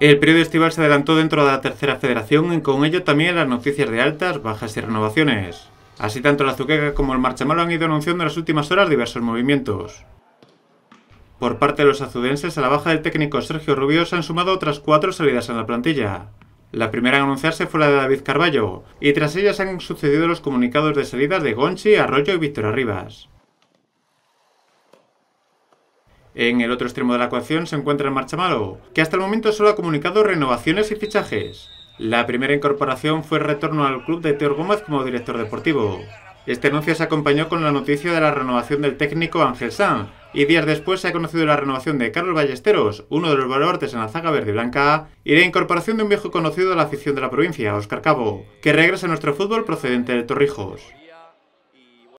El periodo estival se adelantó dentro de la tercera federación y con ello también las noticias de altas, bajas y renovaciones. Así tanto la Azuqueca como el Marchamalo han ido anunciando en las últimas horas diversos movimientos. Por parte de los azudenses, a la baja del técnico Sergio Rubio se han sumado otras cuatro salidas en la plantilla. La primera en anunciarse fue la de David Carballo, y tras ellas han sucedido los comunicados de salidas de Gonchi, Arroyo y Víctor Arribas. En el otro extremo de la ecuación se encuentra el Marchamalo, que hasta el momento solo ha comunicado renovaciones y fichajes. La primera incorporación fue el retorno al club de Teor Gómez como director deportivo. Este anuncio se acompañó con la noticia de la renovación del técnico Ángel Sanz, y días después se ha conocido la renovación de Carlos Ballesteros, uno de los baluartes en la zaga verde y blanca, y la incorporación de un viejo conocido de la afición de la provincia, Oscar Cabo, que regresa a nuestro fútbol procedente de Torrijos.